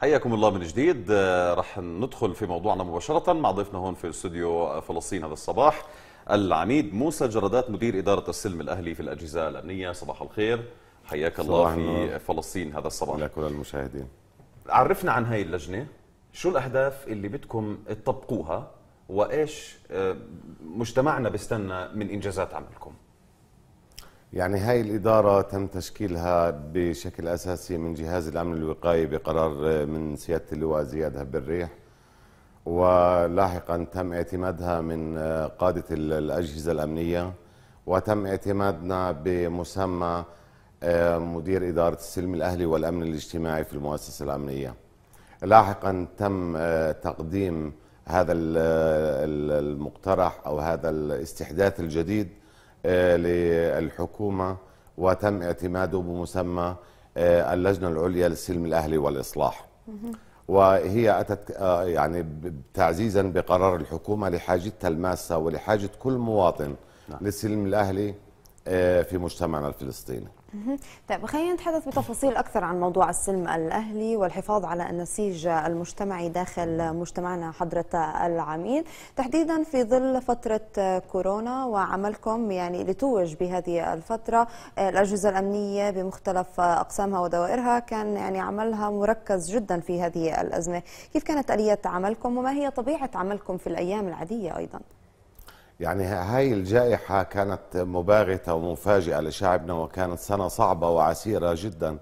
حياكم الله من جديد آه، رح ندخل في موضوعنا مباشرة مع ضيفنا هون في استوديو فلسطين هذا الصباح العميد موسى جردات مدير إدارة السلم الأهلي في الأجهزة الأمنية صباح الخير حياك الله في فلسطين هذا الصباح لك المشاهدين عرفنا عن هاي اللجنة شو الأهداف اللي بدكم تطبقوها وإيش آه، مجتمعنا بيستنى من إنجازات عملكم يعني هاي الإدارة تم تشكيلها بشكل أساسي من جهاز الأمن الوقائي بقرار من سيادة اللواء زياد هب الريح ولاحقا تم اعتمادها من قادة الأجهزة الأمنية وتم اعتمادنا بمسمى آه، مدير إدارة السلم الأهلي والأمن الاجتماعي في المؤسسة الأمنية لاحقا تم آه، تقديم هذا المقترح أو هذا الاستحداث الجديد للحكومة وتم اعتماده بمسمى آه، اللجنة العليا للسلم الأهلي والإصلاح وهي أتت آه، يعني تعزيزا بقرار الحكومة لحاجتها الماسة ولحاجة كل مواطن نعم. للسلم الأهلي آه، في مجتمعنا الفلسطيني طيب خلينا نتحدث بتفاصيل أكثر عن موضوع السلم الأهلي والحفاظ على النسيج المجتمعي داخل مجتمعنا حضرة العميد تحديدا في ظل فترة كورونا وعملكم يعني لتوج بهذه الفترة الأجهزة الأمنية بمختلف أقسامها ودوائرها كان يعني عملها مركز جدا في هذه الأزمة كيف كانت آلية عملكم وما هي طبيعة عملكم في الأيام العادية أيضا؟ يعني هاي الجائحة كانت مباغتة ومفاجئة لشعبنا وكانت سنة صعبة وعسيرة جدا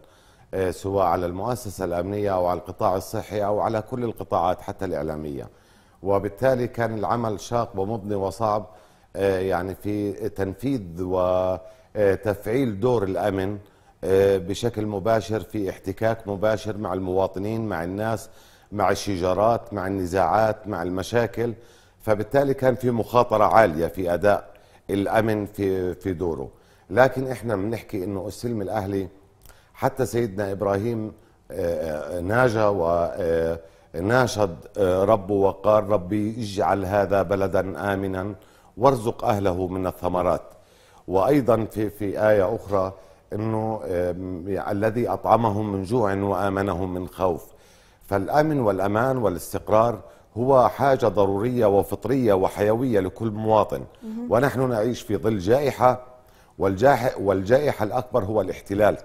آه، سواء على المؤسسة الأمنية أو على القطاع الصحي أو على كل القطاعات حتى الإعلامية وبالتالي كان العمل شاق ومضني وصعب آه، يعني في تنفيذ وتفعيل آه، دور الأمن بشكل مباشر في احتكاك مباشر مع المواطنين مع الناس مع الشجارات مع النزاعات مع المشاكل فبالتالي كان في مخاطره عاليه في اداء الامن في في دوره لكن احنا بنحكي انه السلم الاهلي حتى سيدنا ابراهيم آه، آه، ناجى وناشد آه، ربه وقال ربي اجعل هذا بلدا امنا وارزق اهله من الثمرات وايضا في في ايه اخرى انه الذي اطعمهم من جوع وامنهم من خوف فالامن والامان والاستقرار هو حاجة ضرورية وفطرية وحيوية لكل مواطن ونحن نعيش في ظل جائحة والجائحة الأكبر هو الاحتلال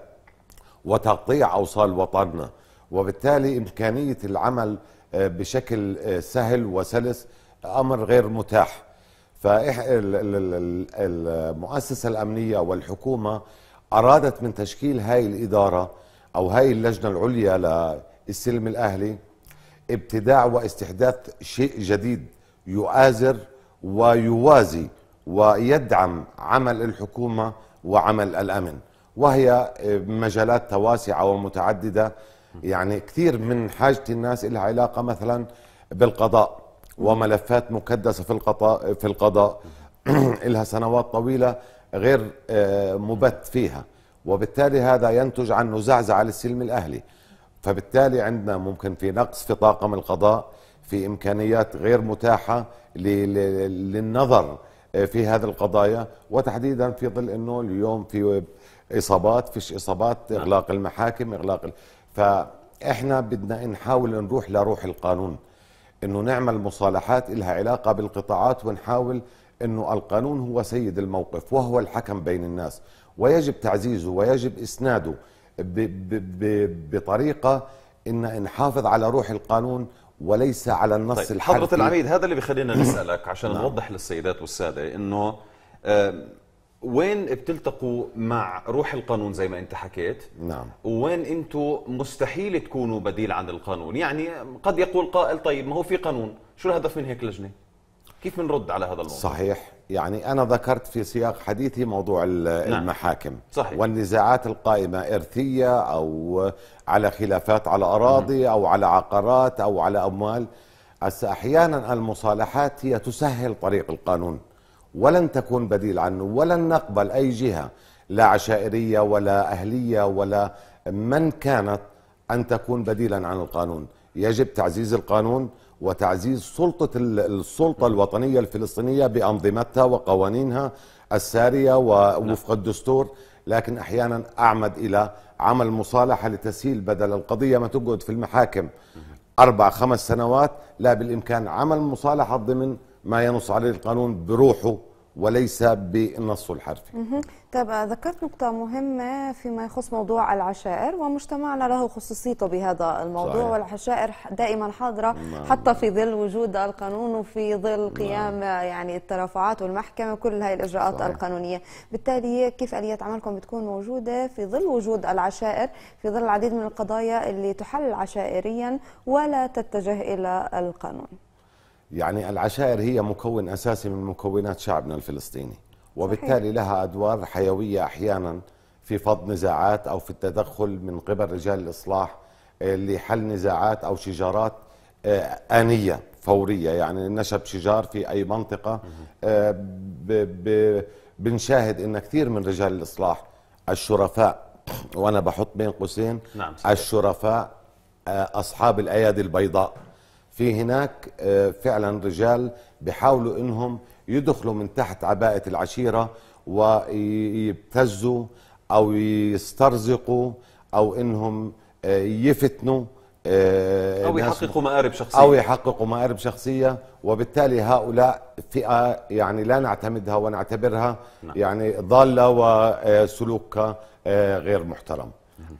وتقطيع أوصال وطننا وبالتالي إمكانية العمل آه، بشكل آه، سهل وسلس أمر غير متاح فالمؤسسة الأمنية والحكومة أرادت من تشكيل هاي الإدارة أو هاي اللجنة العليا للسلم الأهلي ابتداع واستحداث شيء جديد يؤازر ويوازي ويدعم عمل الحكومه وعمل الامن وهي آه، مجالات تواسعه ومتعدده يعني كثير من حاجه الناس لها علاقه مثلا بالقضاء وملفات مكدسه في القضاء في القضاء لها سنوات طويله غير آه، مبت فيها وبالتالي هذا ينتج عن نزعزعه للسلم الاهلي فبالتالي عندنا ممكن في نقص في طاقم القضاء في إمكانيات غير متاحة للنظر في هذه القضايا وتحديدا في ظل أنه اليوم في إصابات فيش إصابات نعم. إغلاق المحاكم إغلاق فإحنا بدنا نحاول نروح لروح القانون أنه نعمل مصالحات لها علاقة بالقطاعات ونحاول أنه القانون هو سيد الموقف وهو الحكم بين الناس ويجب تعزيزه ويجب إسناده بطريقه ان نحافظ على روح القانون وليس على النص طيب الحرفي حضرة العميد هذا اللي بخلينا نعم. نسألك عشان نعم. نوضح للسيدات والسادة إنه وين بتلتقوا مع روح القانون زي ما أنت حكيت نعم وين أنتم مستحيل تكونوا بديل عن القانون يعني قد يقول قائل طيب ما هو في قانون شو الهدف من هيك لجنة كيف بنرد على هذا الموضوع صحيح يعني أنا ذكرت في سياق حديثي موضوع نعم. المحاكم نعم. صحيح. والنزاعات القائمة إرثية أو على خلافات على أراضي أو على عقارات أو على أموال أحيانا المصالحات هي تسهل طريق القانون ولن تكون بديل عنه ولن نقبل أي جهة لا عشائرية ولا أهلية ولا من كانت أن تكون بديلا عن القانون يجب تعزيز القانون وتعزيز سلطة السلطة الوطنية الفلسطينية بأنظمتها وقوانينها السارية نعم. ووفق الدستور لكن أحيانا أعمد إلى عمل مصالحة لتسهيل بدل القضية ما تقعد في المحاكم أربع خمس سنوات لا بالإمكان عمل مصالحة ضمن ما ينص عليه القانون بروحه وليس بالنص الحرفي طيب آه، ذكرت نقطة مهمة فيما يخص موضوع العشائر ومجتمعنا له خصوصيته بهذا الموضوع صحيح. والعشائر دائما حاضرة نعم. حتى في ظل وجود القانون وفي ظل نعم. قيام نعم. يعني الترافعات والمحكمة وكل هاي الإجراءات صحيح. القانونية بالتالي كيف آلية عملكم بتكون موجودة في ظل وجود العشائر في ظل العديد من القضايا اللي تحل عشائريا ولا تتجه إلى القانون يعني العشائر هي مكون أساسي من مكونات شعبنا الفلسطيني وبالتالي لها أدوار حيوية أحيانا في فض نزاعات أو في التدخل من قبل رجال الإصلاح آه، لحل نزاعات أو شجارات آه، آنية فورية يعني نشب شجار في أي منطقة آه، بنشاهد أن كثير من رجال الإصلاح الشرفاء وأنا بحط بين قوسين نعم الشرفاء أصحاب الأيادي البيضاء في هناك آه، فعلا رجال بيحاولوا انهم يدخلوا من تحت عباءة العشيرة ويبتزوا او يسترزقوا او انهم آه، يفتنوا آه، او يحققوا مآرب شخصية او يحققوا مآرب شخصية وبالتالي هؤلاء فئة يعني لا نعتمدها ونعتبرها نعم. يعني ضالة وسلوكها غير محترم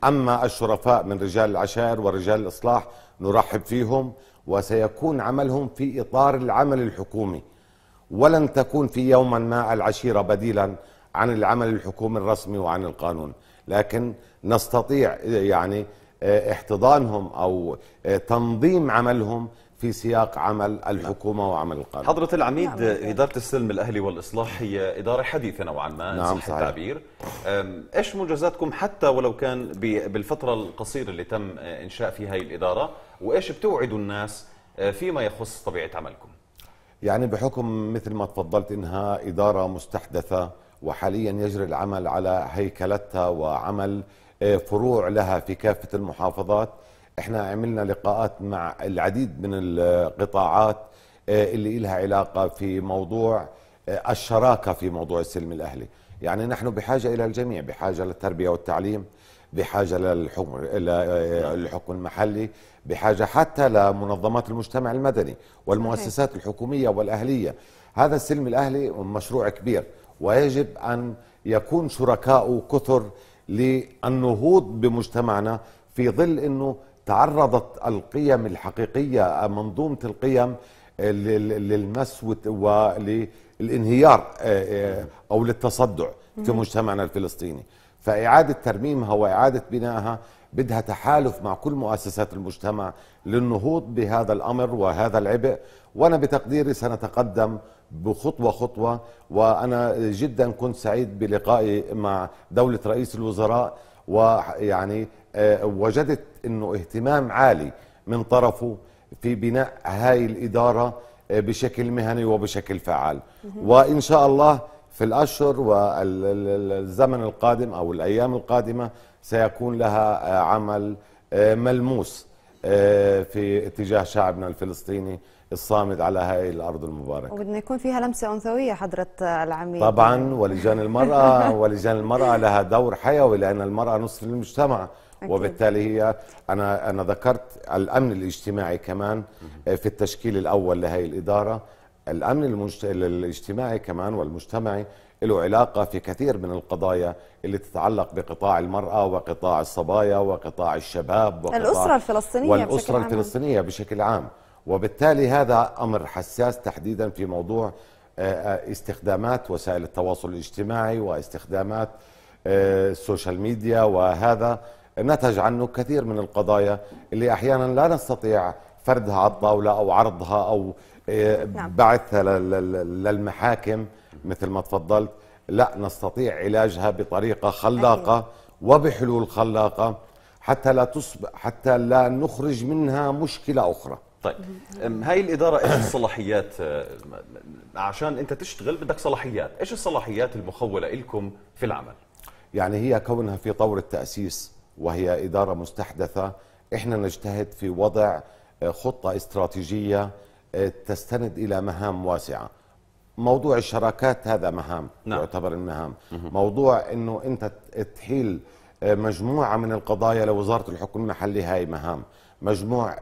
أما الشرفاء من رجال العشائر ورجال الإصلاح نرحب فيهم وسيكون عملهم في إطار العمل الحكومي ولن تكون في يوما ما العشيرة بديلا عن العمل الحكومي الرسمي وعن القانون لكن نستطيع يعني آه، احتضانهم أو آه، تنظيم عملهم في سياق عمل الحكومه نعم. وعمل القانون حضرة العميد نعم،, نعم. إدارة السلم الأهلي والإصلاح هي إدارة حديثة نوعا ما نعم صح صحيح. التعبير إيش منجزاتكم حتى ولو كان بالفترة القصيرة اللي تم إنشاء فيها هي الإدارة وإيش بتوعدوا الناس أه، فيما يخص طبيعة عملكم يعني بحكم مثل ما تفضلت إنها إدارة مستحدثة وحاليا يجري العمل على هيكلتها وعمل أه، فروع لها في كافة المحافظات احنا عملنا لقاءات مع العديد من القطاعات آه، اللي لها علاقة في موضوع آه، الشراكة في موضوع السلم الأهلي يعني نحن بحاجة إلى الجميع بحاجة للتربية والتعليم بحاجة للحكم, آه، المحلي بحاجة حتى لمنظمات المجتمع المدني والمؤسسات الحكومية والأهلية هذا السلم الأهلي مشروع كبير ويجب أن يكون شركاؤه كثر للنهوض بمجتمعنا في ظل أنه تعرضت القيم الحقيقية منظومة القيم آه، للمس وللانهيار آه، آه، أو للتصدع في مجتمعنا الفلسطيني فإعادة ترميمها وإعادة بنائها بدها تحالف مع كل مؤسسات المجتمع للنهوض بهذا الأمر وهذا العبء وأنا بتقديري سنتقدم بخطوة خطوة وأنا جدا كنت سعيد بلقائي مع دولة رئيس الوزراء ويعني آه، وجدت أنه اهتمام عالي من طرفه في بناء هاي الإدارة آه، بشكل مهني وبشكل فعال وإن شاء الله في الأشهر والزمن القادم أو الأيام القادمة سيكون لها آه، عمل ملموس آه، في اتجاه شعبنا الفلسطيني الصامد على هاي الارض المباركه وبدنا يكون فيها لمسه انثويه حضره العميد طبعا ولجان المراه ولجان المراه لها دور حيوي لان المراه نصف المجتمع أكيد. وبالتالي هي انا انا ذكرت الامن الاجتماعي كمان آه، في التشكيل الاول لهي الاداره الامن المجت... الاجتماعي كمان والمجتمعي له علاقه في كثير من القضايا اللي تتعلق بقطاع المراه وقطاع الصبايا وقطاع الشباب وقطاع الاسره الفلسطينيه والاسره بشكل الفلسطينيه عام. بشكل عام وبالتالي هذا امر حساس تحديدا في موضوع آه، آه، استخدامات وسائل التواصل الاجتماعي واستخدامات السوشيال آه، ميديا وهذا نتج عنه كثير من القضايا اللي احيانا لا نستطيع فردها على الطاوله او عرضها او نعم. بعثها للمحاكم مثل ما تفضلت لا نستطيع علاجها بطريقة خلاقة وبحلول خلاقة حتى لا تصبح حتى لا نخرج منها مشكلة أخرى طيب هاي الإدارة إيش الصلاحيات عشان أنت تشتغل بدك صلاحيات إيش الصلاحيات المخولة لكم في العمل يعني هي كونها في طور التأسيس وهي إدارة مستحدثة إحنا نجتهد في وضع خطة استراتيجية تستند إلى مهام واسعة موضوع الشراكات هذا مهام نعم. يعتبر المهام موضوع أنه أنت تحيل آه، مجموعة من القضايا لوزارة الحكم المحلي هاي مهام مجموع آه،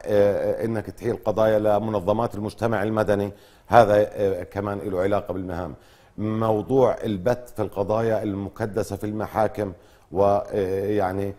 آه، أنك تحيل قضايا لمنظمات المجتمع المدني هذا كمان له علاقة بالمهام موضوع البت في القضايا المكدسة في المحاكم ويعني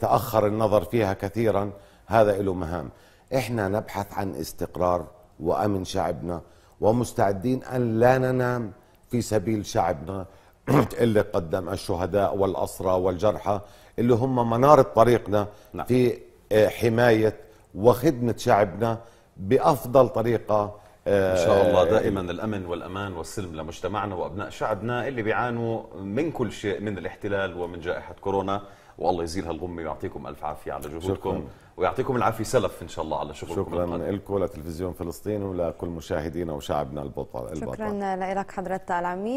تأخر النظر فيها كثيرا هذا له مهام احنا نبحث عن استقرار وأمن شعبنا ومستعدين أن لا ننام في سبيل شعبنا اللي قدم الشهداء والأسرى والجرحى اللي هم منارة طريقنا نعم. في آه، حماية وخدمة شعبنا بأفضل طريقة آه، ان شاء الله آه، دائما الامن والامان والسلم لمجتمعنا وابناء شعبنا اللي بيعانوا من كل شيء من الاحتلال ومن جائحه كورونا والله يزيل هالغمه ويعطيكم الف عافيه على جهودكم ويعطيكم العافيه سلف ان شاء الله على شغلكم شكرا لكم لتلفزيون فلسطين ولكل مشاهدينا وشعبنا البطل شكرا لك حضره العميد